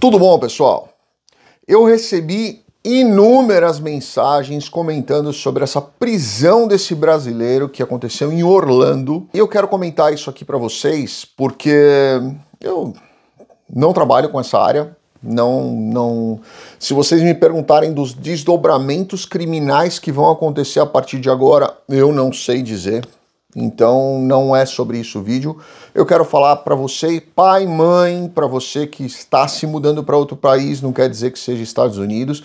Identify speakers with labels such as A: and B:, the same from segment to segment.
A: Tudo bom, pessoal? Eu recebi inúmeras mensagens comentando sobre essa prisão desse brasileiro que aconteceu em Orlando. E eu quero comentar isso aqui para vocês porque eu não trabalho com essa área. Não, não. Se vocês me perguntarem dos desdobramentos criminais que vão acontecer a partir de agora, eu não sei dizer. Então não é sobre isso o vídeo. Eu quero falar para você, pai, mãe, para você que está se mudando para outro país, não quer dizer que seja Estados Unidos,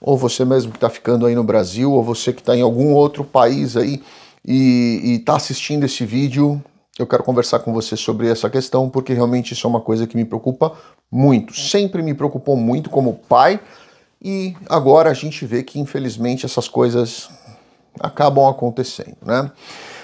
A: ou você mesmo que está ficando aí no Brasil, ou você que está em algum outro país aí e está assistindo esse vídeo. Eu quero conversar com você sobre essa questão, porque realmente isso é uma coisa que me preocupa muito. Sempre me preocupou muito como pai, e agora a gente vê que infelizmente essas coisas acabam acontecendo, né?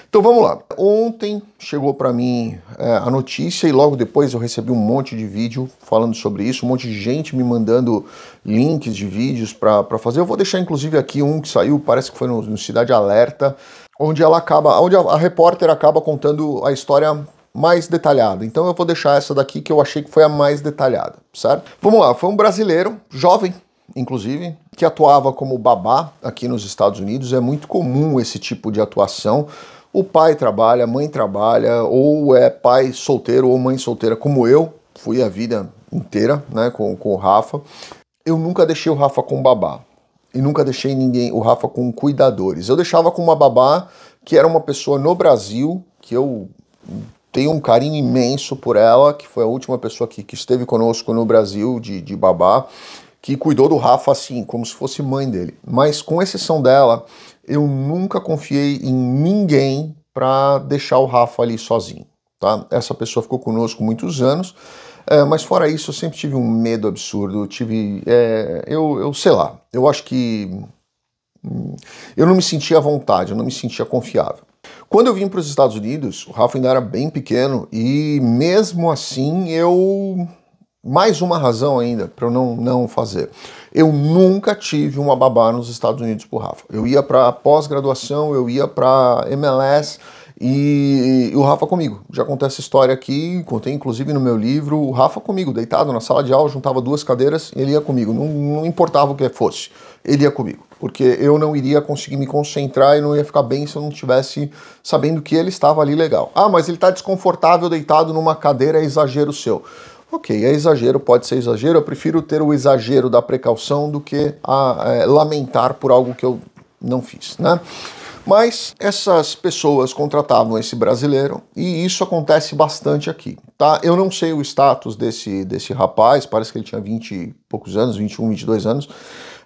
A: Então vamos lá. Ontem chegou para mim é, a notícia e logo depois eu recebi um monte de vídeo falando sobre isso, um monte de gente me mandando links de vídeos para fazer. Eu vou deixar inclusive aqui um que saiu, parece que foi no, no Cidade Alerta, onde ela acaba, onde a, a repórter acaba contando a história mais detalhada. Então eu vou deixar essa daqui que eu achei que foi a mais detalhada, certo? Vamos lá, foi um brasileiro, jovem, inclusive, que atuava como babá aqui nos Estados Unidos. É muito comum esse tipo de atuação o pai trabalha, a mãe trabalha, ou é pai solteiro ou mãe solteira, como eu fui a vida inteira né, com, com o Rafa. Eu nunca deixei o Rafa com babá. E nunca deixei ninguém, o Rafa com cuidadores. Eu deixava com uma babá que era uma pessoa no Brasil, que eu tenho um carinho imenso por ela, que foi a última pessoa que, que esteve conosco no Brasil de, de babá, que cuidou do Rafa assim, como se fosse mãe dele. Mas com exceção dela, eu nunca confiei em ninguém para deixar o Rafa ali sozinho. Tá? Essa pessoa ficou conosco muitos anos, é, mas fora isso eu sempre tive um medo absurdo. tive, é, eu, eu sei lá, eu acho que eu não me sentia à vontade, eu não me sentia confiável. Quando eu vim para os Estados Unidos, o Rafa ainda era bem pequeno e mesmo assim eu mais uma razão ainda para eu não, não fazer. Eu nunca tive uma babá nos Estados Unidos por Rafa. Eu ia para pós-graduação, eu ia para MLS e, e, o Rafa comigo. Já contei essa história aqui, contei inclusive no meu livro. O Rafa comigo, deitado na sala de aula, juntava duas cadeiras e ele ia comigo. Não, não importava o que fosse, ele ia comigo. Porque eu não iria conseguir me concentrar e não ia ficar bem se eu não tivesse sabendo que ele estava ali legal. Ah, mas ele está desconfortável deitado numa cadeira, é exagero seu. Ok, é exagero, pode ser exagero. Eu prefiro ter o exagero da precaução do que a, é, lamentar por algo que eu não fiz, né? Mas essas pessoas contratavam esse brasileiro e isso acontece bastante aqui, tá? Eu não sei o status desse, desse rapaz, parece que ele tinha 20 e poucos anos, 21, 22 anos.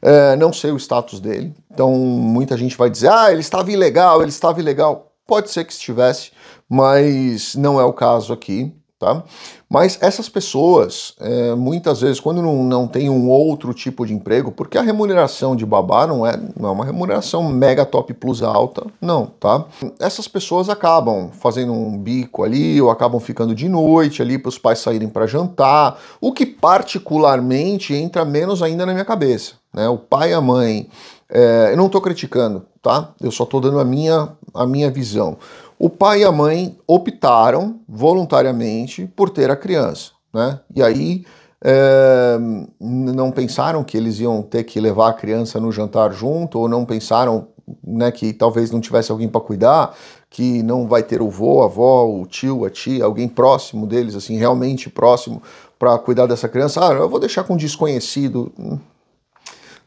A: É, não sei o status dele, então muita gente vai dizer, ah, ele estava ilegal, ele estava ilegal. Pode ser que estivesse, mas não é o caso aqui. Tá? Mas essas pessoas, é, muitas vezes, quando não, não tem um outro tipo de emprego, porque a remuneração de babá não é, não é uma remuneração mega top plus alta, não, tá? Essas pessoas acabam fazendo um bico ali, ou acabam ficando de noite ali para os pais saírem para jantar, o que particularmente entra menos ainda na minha cabeça, né? O pai e a mãe, é, eu não estou criticando, tá? Eu só estou dando a minha, a minha visão o pai e a mãe optaram voluntariamente por ter a criança, né? E aí é, não pensaram que eles iam ter que levar a criança no jantar junto, ou não pensaram né, que talvez não tivesse alguém para cuidar, que não vai ter o vô, a avó, o tio, a tia, alguém próximo deles, assim, realmente próximo, para cuidar dessa criança. Ah, eu vou deixar com um desconhecido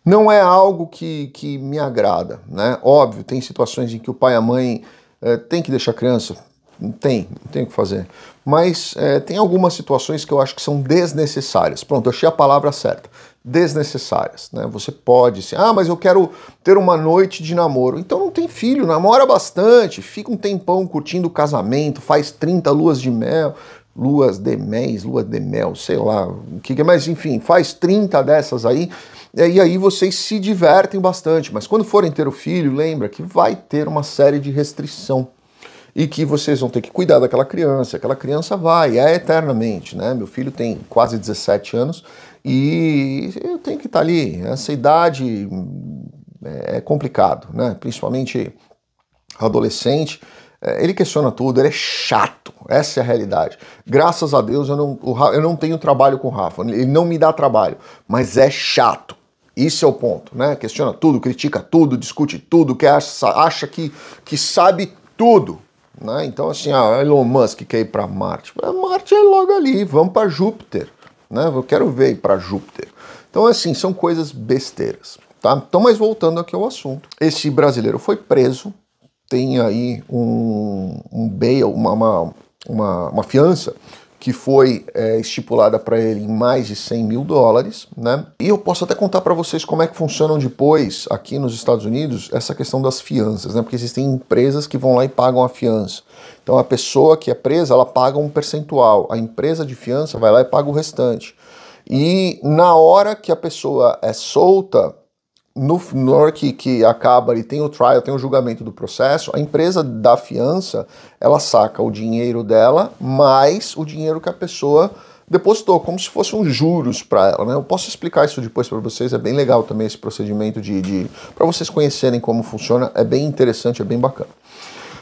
A: não é algo que, que me agrada, né? Óbvio, tem situações em que o pai e a mãe é, tem que deixar criança? Tem, não tem o que fazer. Mas é, tem algumas situações que eu acho que são desnecessárias. Pronto, achei a palavra certa. Desnecessárias, né? Você pode, ser, assim, ah, mas eu quero ter uma noite de namoro. Então não tem filho, namora bastante, fica um tempão curtindo o casamento, faz 30 luas de mel, luas de mês, lua de mel, sei lá, o que é mas enfim, faz 30 dessas aí, e aí vocês se divertem bastante, mas quando forem ter o filho, lembra que vai ter uma série de restrição e que vocês vão ter que cuidar daquela criança, aquela criança vai, é eternamente, né? Meu filho tem quase 17 anos e eu tenho que estar tá ali, essa idade hum, é, é complicado, né? Principalmente adolescente, é, ele questiona tudo, ele é chato. Essa é a realidade. Graças a Deus eu não, eu não tenho trabalho com o Rafa, ele não me dá trabalho, mas é chato. Isso é o ponto, né? Questiona tudo, critica tudo, discute tudo, que acha, acha que, que sabe tudo. Né? Então, assim, ah, Elon Musk quer ir para Marte. Marte é logo ali, vamos para Júpiter. Né? Eu quero ver ir para Júpiter. Então, assim, são coisas besteiras. Tá? Então, mas voltando aqui ao assunto. Esse brasileiro foi preso tem aí um, um bail, uma, uma, uma, uma fiança que foi é, estipulada para ele em mais de 100 mil dólares, né? E eu posso até contar para vocês como é que funcionam depois, aqui nos Estados Unidos, essa questão das fianças, né? Porque existem empresas que vão lá e pagam a fiança. Então a pessoa que é presa, ela paga um percentual, a empresa de fiança vai lá e paga o restante. E na hora que a pessoa é solta, no, na hora que, que acaba e tem o trial, tem o julgamento do processo, a empresa da fiança, ela saca o dinheiro dela mais o dinheiro que a pessoa depositou, como se fossem um juros para ela. Né? Eu posso explicar isso depois para vocês, é bem legal também esse procedimento de, de para vocês conhecerem como funciona, é bem interessante, é bem bacana.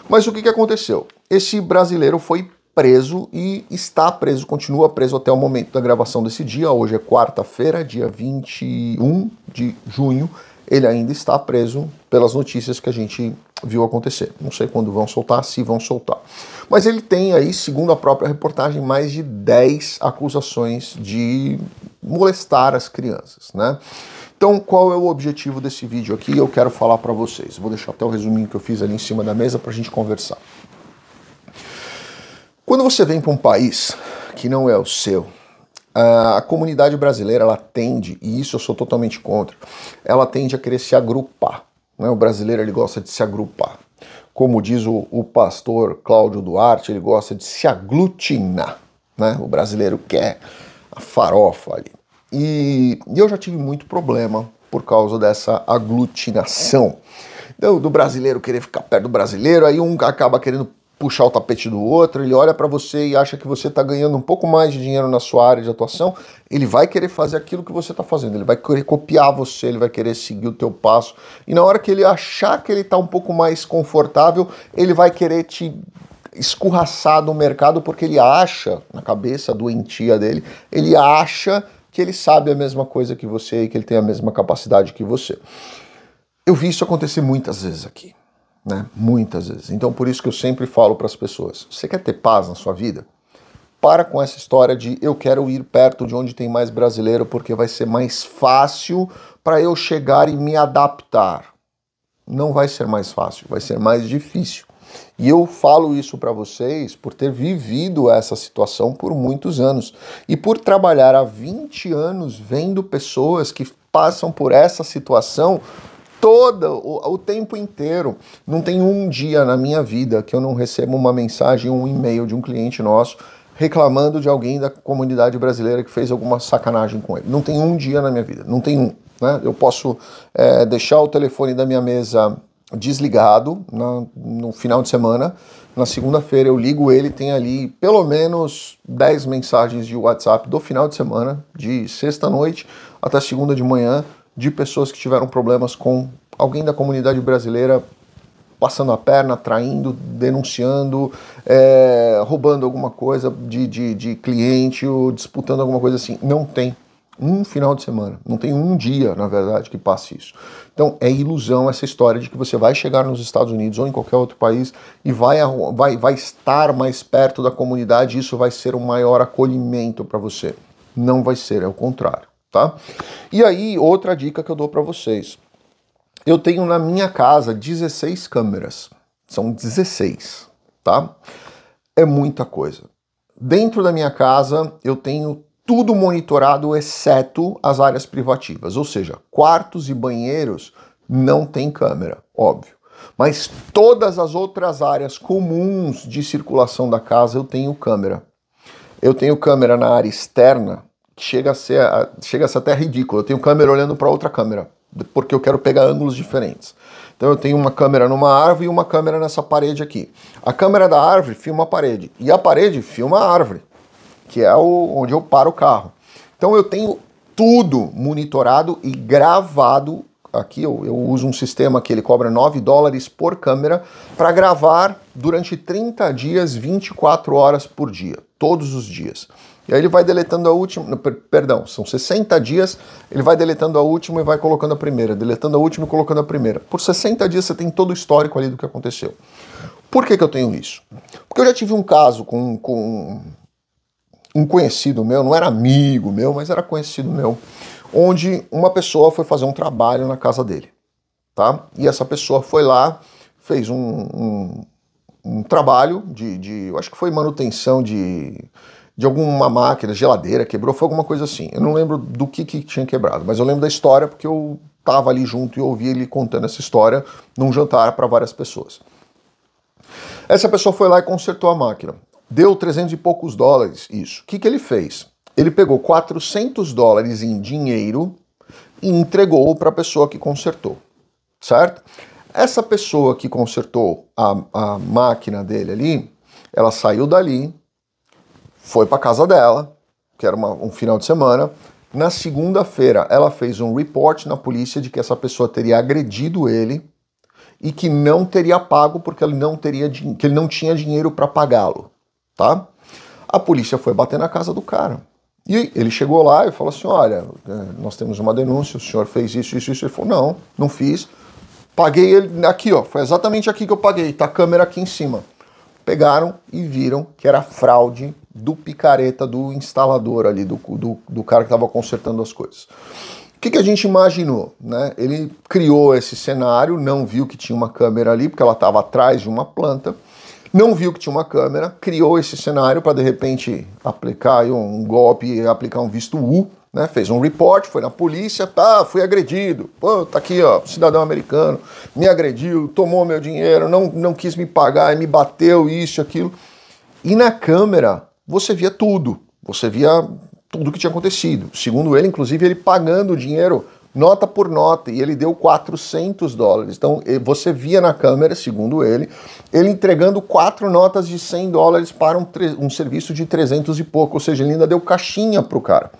A: Mas o que, que aconteceu? Esse brasileiro foi preso e está preso, continua preso até o momento da gravação desse dia. Hoje é quarta-feira, dia 21 de junho. Ele ainda está preso pelas notícias que a gente viu acontecer. Não sei quando vão soltar, se vão soltar. Mas ele tem aí, segundo a própria reportagem, mais de 10 acusações de molestar as crianças, né? Então, qual é o objetivo desse vídeo aqui? Eu quero falar para vocês. Vou deixar até o resuminho que eu fiz ali em cima da mesa para a gente conversar. Quando você vem para um país que não é o seu, a comunidade brasileira ela tende, e isso eu sou totalmente contra, ela tende a querer se agrupar. Né? O brasileiro ele gosta de se agrupar. Como diz o, o pastor Cláudio Duarte, ele gosta de se aglutinar. Né? O brasileiro quer a farofa ali. E, e eu já tive muito problema por causa dessa aglutinação. Então, do brasileiro querer ficar perto do brasileiro, aí um acaba querendo puxar o tapete do outro, ele olha para você e acha que você está ganhando um pouco mais de dinheiro na sua área de atuação, ele vai querer fazer aquilo que você está fazendo, ele vai querer copiar você, ele vai querer seguir o teu passo. E na hora que ele achar que ele está um pouco mais confortável, ele vai querer te escorraçar do mercado porque ele acha, na cabeça doentia dele, ele acha que ele sabe a mesma coisa que você e que ele tem a mesma capacidade que você. Eu vi isso acontecer muitas vezes aqui né? Muitas vezes. Então, por isso que eu sempre falo para as pessoas: você quer ter paz na sua vida? Para com essa história de eu quero ir perto de onde tem mais brasileiro porque vai ser mais fácil para eu chegar e me adaptar. Não vai ser mais fácil, vai ser mais difícil. E eu falo isso para vocês por ter vivido essa situação por muitos anos e por trabalhar há 20 anos vendo pessoas que passam por essa situação todo o, o, tempo inteiro. Não tem um dia na minha vida que eu não recebo uma mensagem, um e-mail de um cliente nosso reclamando de alguém da comunidade brasileira que fez alguma sacanagem com ele. Não tem um dia na minha vida, não tem um. Né? Eu posso é, deixar o telefone da minha mesa desligado na, no final de semana. Na segunda-feira eu ligo ele, tem ali pelo menos 10 mensagens de WhatsApp do final de semana, de sexta-noite até segunda de manhã, de pessoas que tiveram problemas com alguém da comunidade brasileira passando a perna, traindo, denunciando, é, roubando alguma coisa de, de, de cliente ou disputando alguma coisa assim. Não tem um final de semana, não tem um dia, na verdade, que passe isso. Então é ilusão essa história de que você vai chegar nos Estados Unidos ou em qualquer outro país e vai, vai, vai estar mais perto da comunidade e isso vai ser um maior acolhimento para você. Não vai ser, é o contrário tá? E aí, outra dica que eu dou para vocês. Eu tenho na minha casa 16 câmeras. São 16, tá? É muita coisa. Dentro da minha casa, eu tenho tudo monitorado, exceto as áreas privativas. Ou seja, quartos e banheiros não tem câmera, óbvio. Mas todas as outras áreas comuns de circulação da casa eu tenho câmera. Eu tenho câmera na área externa, chega a ser, chega a ser até ridículo. Eu tenho câmera olhando para outra câmera, porque eu quero pegar ângulos diferentes. Então eu tenho uma câmera numa árvore e uma câmera nessa parede aqui. A câmera da árvore filma a parede e a parede filma a árvore, que é o, onde eu paro o carro. Então eu tenho tudo monitorado e gravado. Aqui eu, eu uso um sistema que ele cobra 9 dólares por câmera para gravar durante 30 dias, 24 horas por dia, todos os dias. E aí ele vai deletando a última, perdão, são 60 dias, ele vai deletando a última e vai colocando a primeira, deletando a última e colocando a primeira. Por 60 dias você tem todo o histórico ali do que aconteceu. Por que, que eu tenho isso? Porque eu já tive um caso com, com um conhecido meu, não era amigo meu, mas era conhecido meu, onde uma pessoa foi fazer um trabalho na casa dele, tá? E essa pessoa foi lá, fez um, um, um trabalho de, de, eu acho que foi manutenção de de alguma máquina, geladeira, quebrou, foi alguma coisa assim. Eu não lembro do que, que tinha quebrado, mas eu lembro da história porque eu estava ali junto e ouvi ele contando essa história num jantar para várias pessoas. Essa pessoa foi lá e consertou a máquina. Deu 300 e poucos dólares isso. O que, que ele fez? Ele pegou 400 dólares em dinheiro e entregou para a pessoa que consertou, certo? Essa pessoa que consertou a, a máquina dele ali, ela saiu dali, foi para casa dela, que era uma, um final de semana. Na segunda-feira, ela fez um report na polícia de que essa pessoa teria agredido ele e que não teria pago porque ele não teria que ele não tinha dinheiro para pagá-lo, tá? A polícia foi bater na casa do cara. E ele chegou lá e falou assim: "Olha, é, nós temos uma denúncia, o senhor fez isso, isso, isso". Ele falou: "Não, não fiz. Paguei ele aqui, ó. Foi exatamente aqui que eu paguei. Tá a câmera aqui em cima" pegaram e viram que era fraude do picareta, do instalador ali, do, do, do cara que estava consertando as coisas. O que, que, a gente imaginou? Né? Ele criou esse cenário, não viu que tinha uma câmera ali, porque ela estava atrás de uma planta, não viu que tinha uma câmera, criou esse cenário para de repente aplicar um golpe, aplicar um visto U né? Fez um report, foi na polícia, tá, fui agredido. Pô, tá aqui, ó, cidadão americano, me agrediu, tomou meu dinheiro, não, não quis me pagar, me bateu, isso, aquilo. E na câmera, você via tudo. Você via tudo o que tinha acontecido. Segundo ele, inclusive, ele pagando o dinheiro nota por nota, e ele deu 400 dólares. Então, você via na câmera, segundo ele, ele entregando quatro notas de 100 dólares para um, um serviço de 300 e pouco, ou seja, ele ainda deu caixinha para o cara.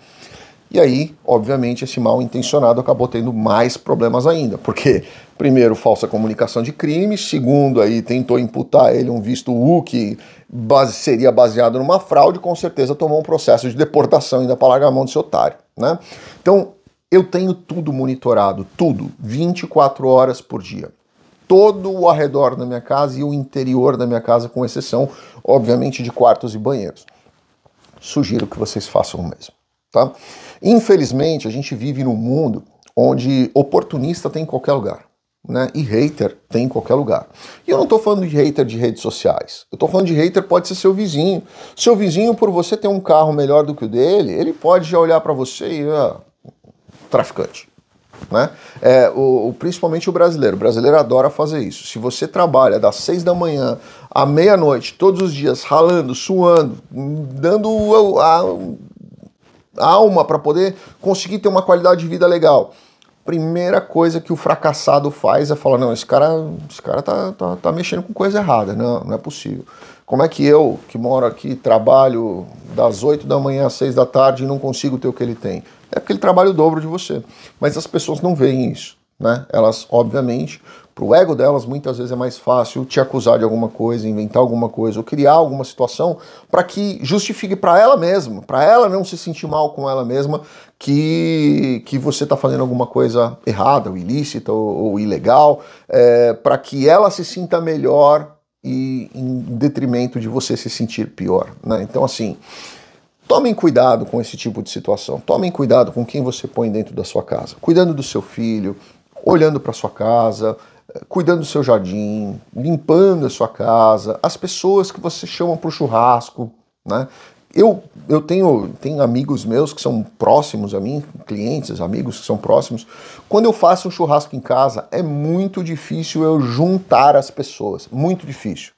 A: E aí, obviamente, esse mal intencionado acabou tendo mais problemas ainda, porque primeiro, falsa comunicação de crime, segundo, aí tentou imputar ele um visto U que base, seria baseado numa fraude, com certeza tomou um processo de deportação ainda para largar a mão desse otário, né? Então, eu tenho tudo monitorado, tudo, 24 horas por dia. Todo o arredor da minha casa e o interior da minha casa, com exceção, obviamente, de quartos e banheiros. Sugiro que vocês façam o mesmo. Tá? Infelizmente, a gente vive num mundo onde oportunista tem em qualquer lugar. Né? E hater tem em qualquer lugar. E eu não estou falando de hater de redes sociais. Eu estou falando de hater pode ser seu vizinho. Seu vizinho, por você ter um carro melhor do que o dele, ele pode já olhar para você e ah, traficante. Né? É, o, o, principalmente o brasileiro. O brasileiro adora fazer isso. Se você trabalha das seis da manhã à meia-noite, todos os dias, ralando, suando, dando a, a alma para poder conseguir ter uma qualidade de vida legal. Primeira coisa que o fracassado faz é falar: não, esse cara, esse cara tá, tá, tá mexendo com coisa errada, não, não é possível. Como é que eu, que moro aqui, trabalho das 8 da manhã às 6 da tarde e não consigo ter o que ele tem? É porque ele trabalha o dobro de você. Mas as pessoas não veem isso. Né? Elas, obviamente, para o ego delas, muitas vezes é mais fácil te acusar de alguma coisa, inventar alguma coisa, ou criar alguma situação para que justifique para ela mesma, para ela não se sentir mal com ela mesma, que, que você está fazendo alguma coisa errada, ou ilícita, ou, ou ilegal, é, para que ela se sinta melhor e em detrimento de você se sentir pior. Né? Então, assim. Tomem cuidado com esse tipo de situação. Tomem cuidado com quem você põe dentro da sua casa. Cuidando do seu filho, olhando para sua casa, cuidando do seu jardim, limpando a sua casa, as pessoas que você chama para o churrasco, né? Eu, eu tenho, tenho amigos meus que são próximos a mim, clientes, amigos que são próximos. Quando eu faço um churrasco em casa, é muito difícil eu juntar as pessoas, muito difícil.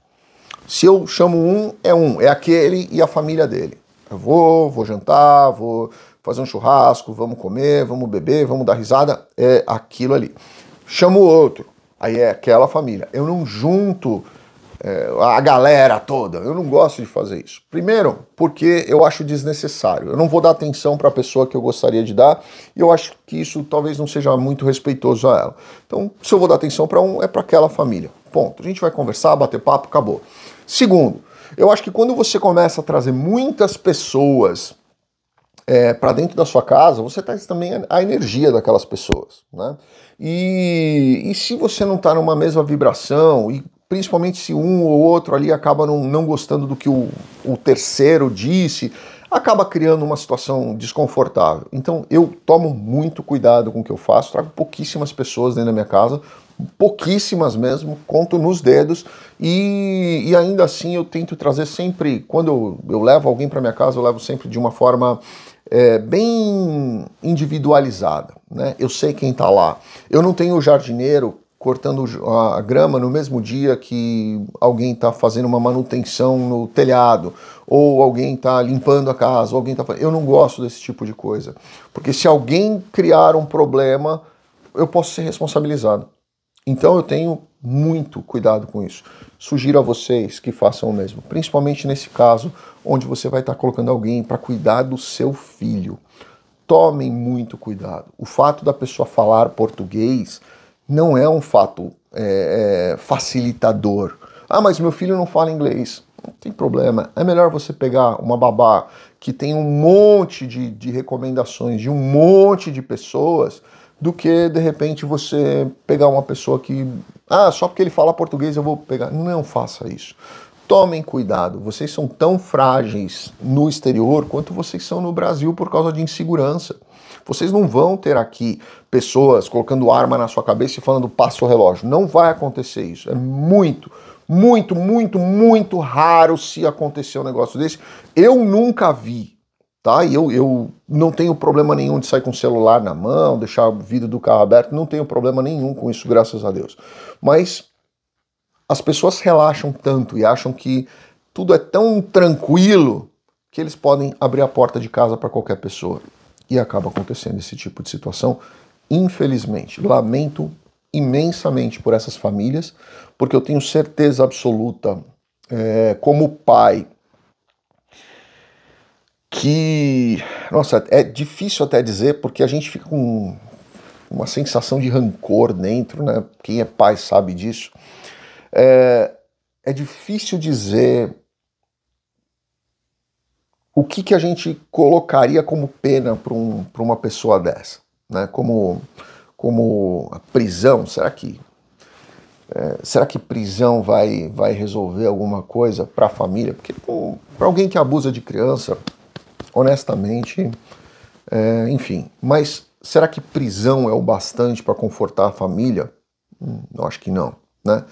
A: Se eu chamo um, é um, é aquele e a família dele. Eu vou, vou jantar, vou fazer um churrasco, vamos comer, vamos beber, vamos dar risada, é aquilo ali. Chamo outro, Aí é aquela família. Eu não junto é, a galera toda. Eu não gosto de fazer isso. Primeiro, porque eu acho desnecessário. Eu não vou dar atenção para a pessoa que eu gostaria de dar e eu acho que isso talvez não seja muito respeitoso a ela. Então, se eu vou dar atenção para um, é para aquela família. Ponto. A gente vai conversar, bater papo, acabou. Segundo, eu acho que quando você começa a trazer muitas pessoas é, para dentro da sua casa, você traz também a energia daquelas pessoas. Né? E, e se você não está numa mesma vibração, e principalmente se um ou outro ali acaba não, não gostando do que o, o terceiro disse, acaba criando uma situação desconfortável. Então eu tomo muito cuidado com o que eu faço, trago pouquíssimas pessoas dentro da minha casa, pouquíssimas mesmo, conto nos dedos e, e ainda assim eu tento trazer sempre, quando eu, eu levo alguém para minha casa, eu levo sempre de uma forma é, bem individualizada. Né? Eu sei quem está lá. Eu não tenho o jardineiro cortando a grama no mesmo dia que alguém está fazendo uma manutenção no telhado, ou alguém está limpando a casa, ou alguém está Eu não gosto desse tipo de coisa. Porque se alguém criar um problema, eu posso ser responsabilizado. Então eu tenho muito cuidado com isso. Sugiro a vocês que façam o mesmo, principalmente nesse caso onde você vai estar colocando alguém para cuidar do seu filho. Tomem muito cuidado. O fato da pessoa falar português não é um fato é, é, facilitador. Ah, mas meu filho não fala inglês. Não tem problema. É melhor você pegar uma babá que tem um monte de, de recomendações de um monte de pessoas do que de repente você pegar uma pessoa que ah, só porque ele fala português eu vou pegar. Não faça isso. Tomem cuidado, vocês são tão frágeis no exterior quanto vocês são no Brasil por causa de insegurança. Vocês não vão ter aqui pessoas colocando arma na sua cabeça e falando passa o relógio. Não vai acontecer isso. É muito, muito, muito, muito raro se acontecer um negócio desse. Eu nunca vi tá? E eu, eu não tenho problema nenhum de sair com o celular na mão, deixar o vidro do carro aberto, não tenho problema nenhum com isso, graças a Deus. Mas as pessoas relaxam tanto e acham que tudo é tão tranquilo que eles podem abrir a porta de casa para qualquer pessoa. E acaba acontecendo esse tipo de situação, infelizmente. Lamento imensamente por essas famílias, porque eu tenho certeza absoluta, é, como pai, que, nossa, é difícil até dizer porque a gente fica com uma sensação de rancor dentro, né? Quem é pai sabe disso. É, é difícil dizer o que, que a gente colocaria como pena para um, uma pessoa dessa, né? Como, como a prisão, será que é, será que prisão vai, vai resolver alguma coisa para a família? Porque para alguém que abusa de criança, honestamente, é, enfim. Mas será que prisão é o bastante para confortar a família? Hum, eu acho que não. Né?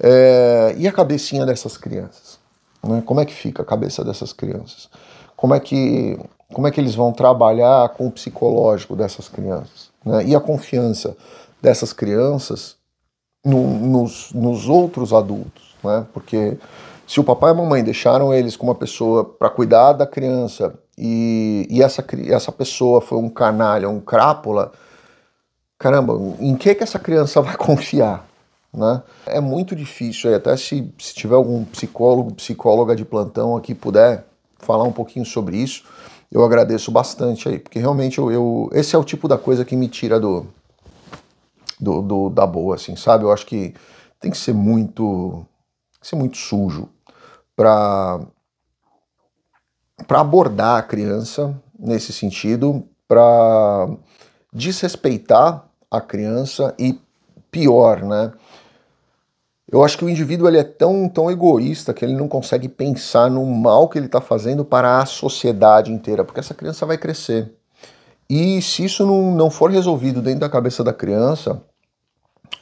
A: É, e a cabecinha dessas crianças? Né? Como é que fica a cabeça dessas crianças? Como é que, como é que eles vão trabalhar com o psicológico dessas crianças? Né? E a confiança dessas crianças no, nos, nos outros adultos? Né? Porque se o papai e a mamãe deixaram eles com uma pessoa para cuidar da criança e, e essa, essa pessoa foi um canalha, um crápula, caramba, em que, que essa criança vai confiar? Né? É muito difícil, até se, se tiver algum psicólogo, psicóloga de plantão aqui puder falar um pouquinho sobre isso, eu agradeço bastante aí, porque realmente eu, eu esse é o tipo da coisa que me tira do, do, do, da boa, assim, sabe? Eu acho que tem que ser muito, que ser muito sujo para para abordar a criança nesse sentido, para desrespeitar a criança e pior, né? Eu acho que o indivíduo ele é tão, tão egoísta que ele não consegue pensar no mal que ele está fazendo para a sociedade inteira, porque essa criança vai crescer. E se isso não, não for resolvido dentro da cabeça da criança,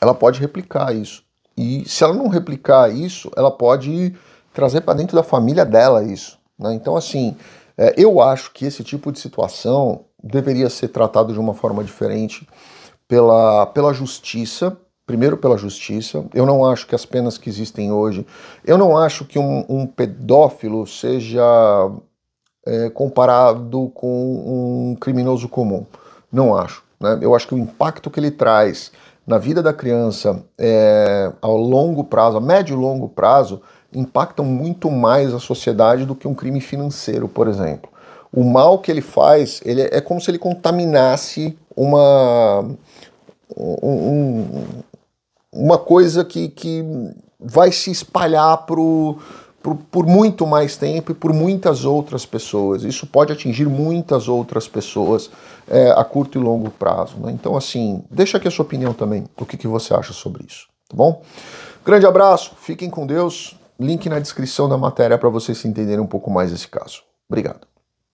A: ela pode replicar isso. E se ela não replicar isso, ela pode trazer para dentro da família dela isso. Né? Então, assim, é, eu acho que esse tipo de situação deveria ser tratado de uma forma diferente pela, pela justiça. Primeiro, pela justiça. Eu não acho que as penas que existem hoje. Eu não acho que um, um pedófilo seja é, comparado com um criminoso comum. Não acho. Né? Eu acho que o impacto que ele traz na vida da criança é, ao longo prazo, a médio e longo prazo, impactam muito mais a sociedade do que um crime financeiro, por exemplo. O mal que ele faz, ele é como se ele contaminasse uma um, uma coisa que, que vai se espalhar pro, pro, por muito mais tempo e por muitas outras pessoas. Isso pode atingir muitas outras pessoas é, a curto e longo prazo. Né? Então, assim, deixa aqui a sua opinião também do que, que você acha sobre isso, tá bom? Grande abraço, fiquem com Deus, Link na descrição da matéria para vocês entenderem um pouco mais esse caso. Obrigado.